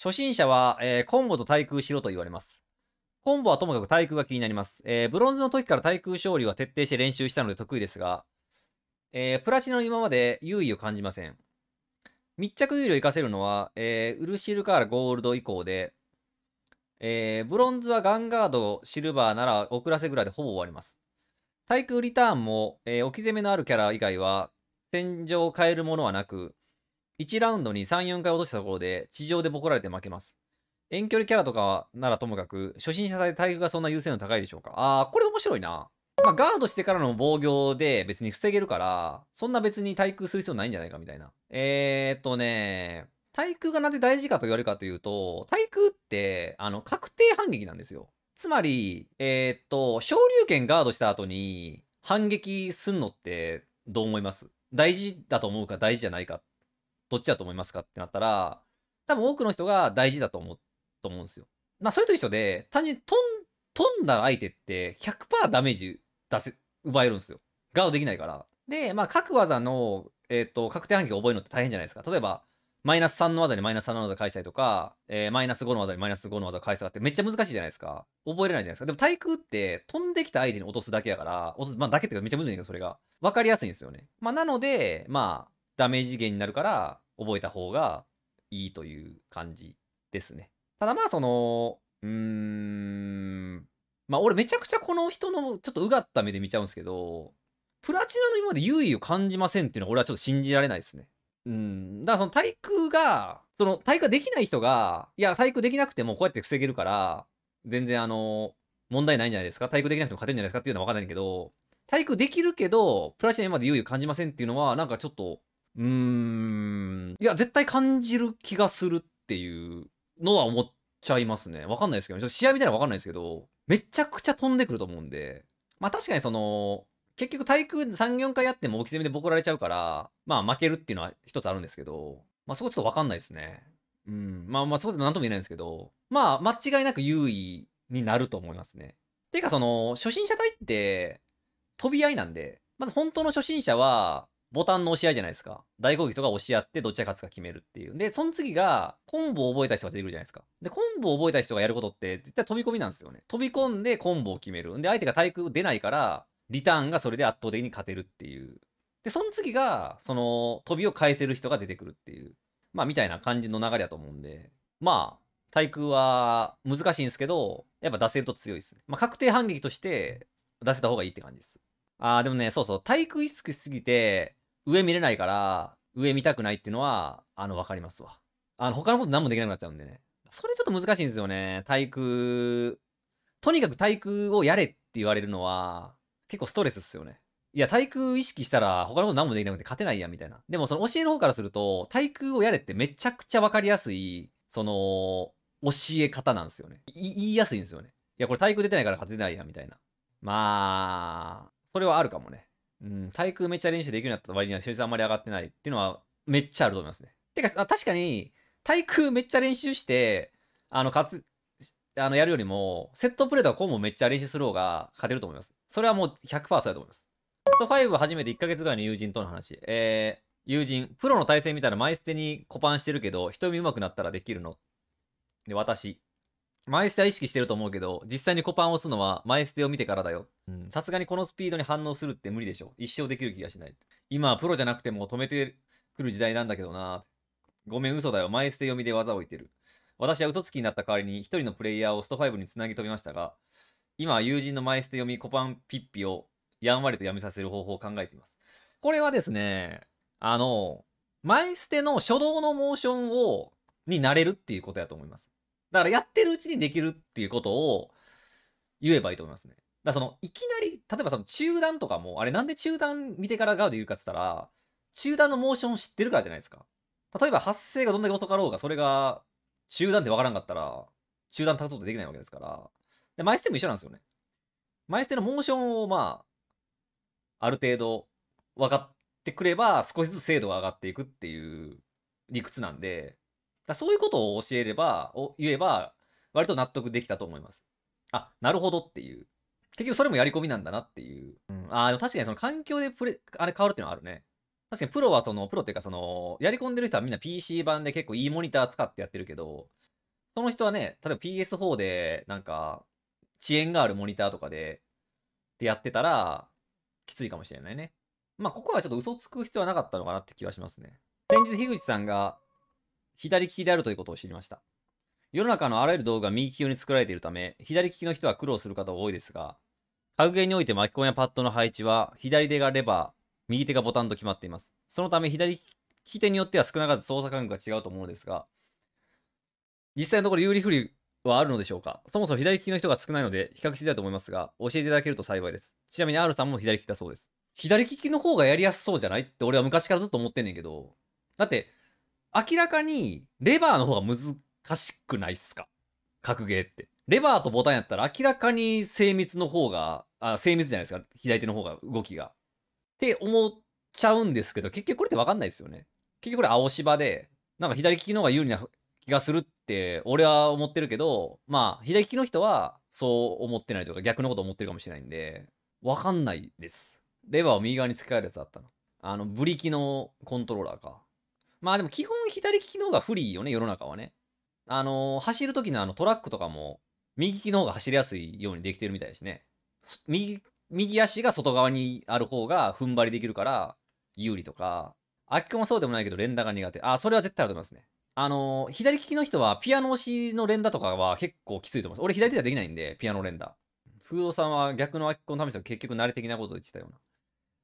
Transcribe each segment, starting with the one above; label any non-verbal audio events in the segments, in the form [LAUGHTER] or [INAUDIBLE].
初心者は、えー、コンボと対空しろと言われます。コンボはともかく対空が気になります。えー、ブロンズの時から対空勝利は徹底して練習したので得意ですが、えー、プラチナの今まで優位を感じません。密着優位を活かせるのは、えー、ウルシルからゴールド以降で、えー、ブロンズはガンガード、シルバーなら遅らせぐらいでほぼ終わります。対空リターンも、えー、置き攻めのあるキャラ以外は、戦場を変えるものはなく、1ラウンドに3、4回落としたところで、地上でボコられて負けます。遠距離キャラとかならともかく、初心者で体育がそんな優先度高いでしょうか。あー、これ面白いな。まあ、ガードしてからの防御で別に防げるから、そんな別に対空する必要ないんじゃないかみたいな。えーっとね、対空がなぜ大事かと言われるかというと、対空って、あの、確定反撃なんですよ。つまり、えー、っと、昇竜拳ガードした後に反撃すんのってどう思います大事だと思うか大事じゃないかっどっちだと思いますかってなったら、多分多くの人が大事だと思う、と思うんですよ。まあ、それと一緒で、単純に飛ん飛んだ相手って100%ダメージ出せ、奪えるんですよ。ガードできないから。で、まあ、各技の、えっ、ー、と、確定反撃を覚えるのって大変じゃないですか。例えば、マイナス3の技にマイナス3の技返したりとか、えー、マイナス5の技にマイナス5の技返すとかってめっちゃ難しいじゃないですか。覚えれないじゃないですか。でも対空って飛んできた相手に落とすだけやから、落とまあだけっていうかめっちゃむずいんけどそれが。わかりやすいんですよね。まあなので、まあ、ダメージ源になるから覚えた方がいいという感じですね。ただまあその、うーん、まあ俺めちゃくちゃこの人のちょっとうがった目で見ちゃうんですけど、プラチナの今まで優位を感じませんっていうのは俺はちょっと信じられないですね。うん。だからその体育が、その体育できない人が、いや体育できなくてもこうやって防げるから、全然あの、問題ないんじゃないですか体育できなくても勝てるんじゃないですかっていうのは分かんないけど、体育できるけど、プラチナ今まで優位を感じませんっていうのは、なんかちょっと、うーん。いや、絶対感じる気がするっていうのは思っちゃいますね。わかんないですけど、ちょっと試合みたいなのわかんないですけど、めちゃくちゃ飛んでくると思うんで、まあ確かにその、結局対空3、4回やっても置き攻めでボコられちゃうから、まあ負けるっていうのは一つあるんですけど、まあそこちょっとわかんないですね。うん。まあまあそこで何とも言えないんですけど、まあ間違いなく優位になると思いますね。ていうかその、初心者隊って、飛び合いなんで、まず本当の初心者は、ボタンの押し合いじゃないですか。大攻撃とか押し合ってどっちが勝つか決めるっていう。で、その次が、コンボを覚えた人が出てくるじゃないですか。で、コンボを覚えた人がやることって、絶対飛び込みなんですよね。飛び込んでコンボを決める。で、相手が対空出ないから、リターンがそれで圧倒的に勝てるっていう。で、その次が、その、飛びを返せる人が出てくるっていう。まあ、みたいな感じの流れだと思うんで。まあ、対空は難しいんですけど、やっぱ出せると強いですね。まあ、確定反撃として出せた方がいいって感じです。ああ、でもね、そうそう、対空意識しすぎて、上見れないから、上見たくないっていうのは、あの、分かりますわ。あの、他のこと何もできなくなっちゃうんでね。それちょっと難しいんですよね。体育、とにかく体育をやれって言われるのは、結構ストレスっすよね。いや、体育意識したら他のこと何もできなくて勝てないや、みたいな。でも、その教える方からすると、体育をやれってめちゃくちゃ分かりやすい、その、教え方なんですよね。言いやすいんですよね。いや、これ体育出てないから勝てないや、みたいな。まあ、それはあるかもね。うん、対空めっちゃ練習できるようになった割には成績あんまり上がってないっていうのはめっちゃあると思いますね。てか、確かに、対空めっちゃ練習して、あの、勝つ、あの、やるよりも、セットプレーとかコンボめっちゃ練習する方が勝てると思います。それはもう100%そうだと思います。ト5初めて1ヶ月ぐらいの友人との話。えー、友人、プロの対戦みたいな前捨てにコパンしてるけど、瞳上手くなったらできるの。で、私。前捨ては意識してると思うけど、実際にコパンを押すのは前捨てを見てからだよ。さすがにこのスピードに反応するって無理でしょ。一生できる気がしない。今はプロじゃなくても止めてくる時代なんだけどな。ごめん、嘘だよ。前捨て読みで技を置いてる。私は嘘つきになった代わりに一人のプレイヤーをスト5につなぎ飛びましたが、今は友人の前捨て読みコパンピッピをやんわりとやめさせる方法を考えています。これはですね、あの、前捨ての初動のモーションを、になれるっていうことやと思います。だからやってるうちにできるっていうことを言えばいいと思いますね。だからその、いきなり、例えばその中断とかも、あれなんで中断見てからガード言うかって言ったら、中断のモーション知ってるからじゃないですか。例えば発生がどんだけ遅かろうが、それが中断でわからんかったら、中断立つことできないわけですから。で、マイステも一緒なんですよね。マイステのモーションを、まあ、ある程度分かってくれば、少しずつ精度が上がっていくっていう理屈なんで、だそういうことを教えれば、言えば、割と納得できたと思います。あ、なるほどっていう。結局それもやり込みなんだなっていう。うん、ああ、確かにその環境でプレ、あれ変わるっていうのはあるね。確かにプロはその、プロっていうかその、やり込んでる人はみんな PC 版で結構いいモニター使ってやってるけど、その人はね、例えば PS4 でなんか、遅延があるモニターとかで、ってやってたら、きついかもしれないね。まあ、ここはちょっと嘘つく必要はなかったのかなって気はしますね。先日、樋口さんが、左利きであるということを知りました。世の中のあらゆる道具が右利き用に作られているため、左利きの人は苦労する方多いですが、格ゲーにおいて巻き込みやパッドの配置は、左手がレバー、右手がボタンと決まっています。そのため、左利き手によっては少なからず操作感覚が違うと思うのですが、実際のところ有利不利はあるのでしょうかそもそも左利きの人が少ないので比較しづらいと思いますが、教えていただけると幸いです。ちなみに R さんも左利きだそうです。左利きの方がやりやすそうじゃないって俺は昔からずっと思ってんねんけど、だって明らかにレバーの方が難しくないっすか格ゲーって。レバーとボタンやったら明らかに精密の方が、あ精密じゃないですか。左手の方が動きが。って思っちゃうんですけど、結局これってわかんないですよね。結局これ青芝で、なんか左利きの方が有利な気がするって俺は思ってるけど、まあ左利きの人はそう思ってないというか逆のこと思ってるかもしれないんで、わかんないです。レバーを右側に付け替えるやつあったの。あの、ブリキのコントローラーか。まあでも基本左利きの方が不利よね、世の中はね。あのー、走る時のあのトラックとかも、右利きの方が走りやすいようにできてるみたいですね。右、右足が外側にある方が踏ん張りできるから、有利とか、あきこもそうでもないけど連打が苦手。あ、それは絶対あると思いますね。あのー、左利きの人はピアノ推しの連打とかは結構きついと思います。俺左手はできないんで、ピアノ連打。フードさんは逆の空きこの試しも結局慣れ的なことを言ってたような。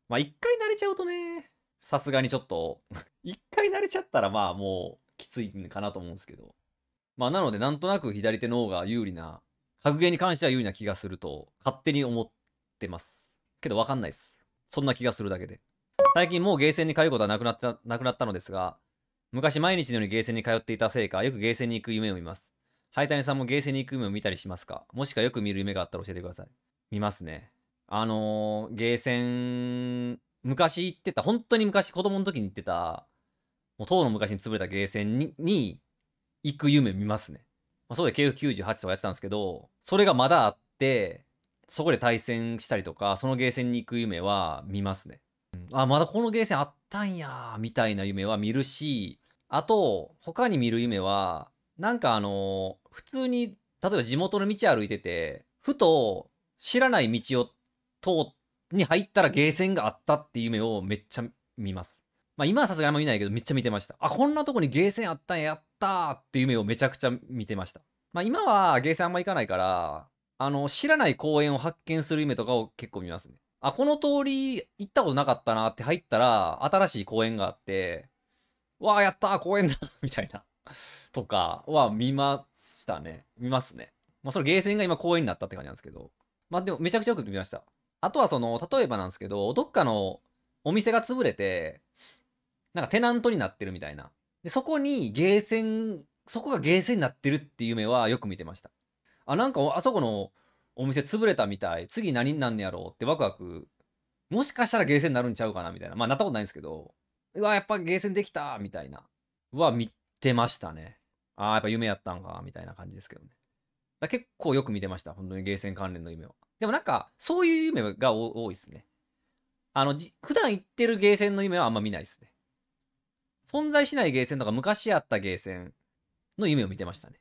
まあ一回慣れちゃうとね、さすがにちょっと [LAUGHS] 一回慣れちゃったらまあもうきついかなと思うんですけど。まあなのでなんとなく左手の方が有利な、格ゲーに関しては有利な気がすると勝手に思ってます。けどわかんないです。そんな気がするだけで。最近もうゲーセンに通うことはなくなった、なくなったのですが、昔毎日のようにゲーセンに通っていたせいか、よくゲーセンに行く夢を見ます。タ谷さんもゲーセンに行く夢を見たりしますかもしくはよく見る夢があったら教えてください。見ますね。あのー、ゲーセン昔行ってた、本当に昔子供の時に行ってた、もう当の昔に潰れたゲーセンにに行く夢見ますね。まあ、そうで KF98 とかやってたんですけど、それがまだあって、そこで対戦したりとか、そのゲーセンに行く夢は見ますね。うん、あ、まだこのゲーセンあったんや、みたいな夢は見るし、あと、他に見る夢は、なんかあの、普通に、例えば地元の道歩いてて、ふと知らない道を通っに入ったらゲーセンがあったっていう夢をめっちゃ見ます。まあ今はさすがにあんま見ないけどめっちゃ見てました。あ、こんなとこにゲーセンあったんやったーって夢をめちゃくちゃ見てました。まあ今はゲーセンあんま行かないから、あの、知らない公園を発見する夢とかを結構見ますね。あ、この通り行ったことなかったなって入ったら新しい公園があって、わあ、やったー公園だみたいなとかは見ましたね。見ますね。まあそれゲーセンが今公園になったって感じなんですけど。まあでもめちゃくちゃよく見ました。あとはその、例えばなんですけど、どっかのお店が潰れて、なんかテナントになってるみたいな。で、そこにゲーセン、そこがゲーセンになってるっていう夢はよく見てました。あ、なんかあそこのお店潰れたみたい。次何になんねやろうってワクワク。もしかしたらゲーセンになるんちゃうかなみたいな。まあなったことないんですけど。うわ、やっぱゲーセンできたみたいな。は見てましたね。ああ、やっぱ夢やったんかみたいな感じですけどね。だ結構よく見てました。本当にゲーセン関連の夢は。でもなんか、そういう夢が多いですね。あの、普段行ってるゲーセンの夢はあんま見ないですね。存在しないゲーセンとか昔あったゲーセンの夢を見てましたね。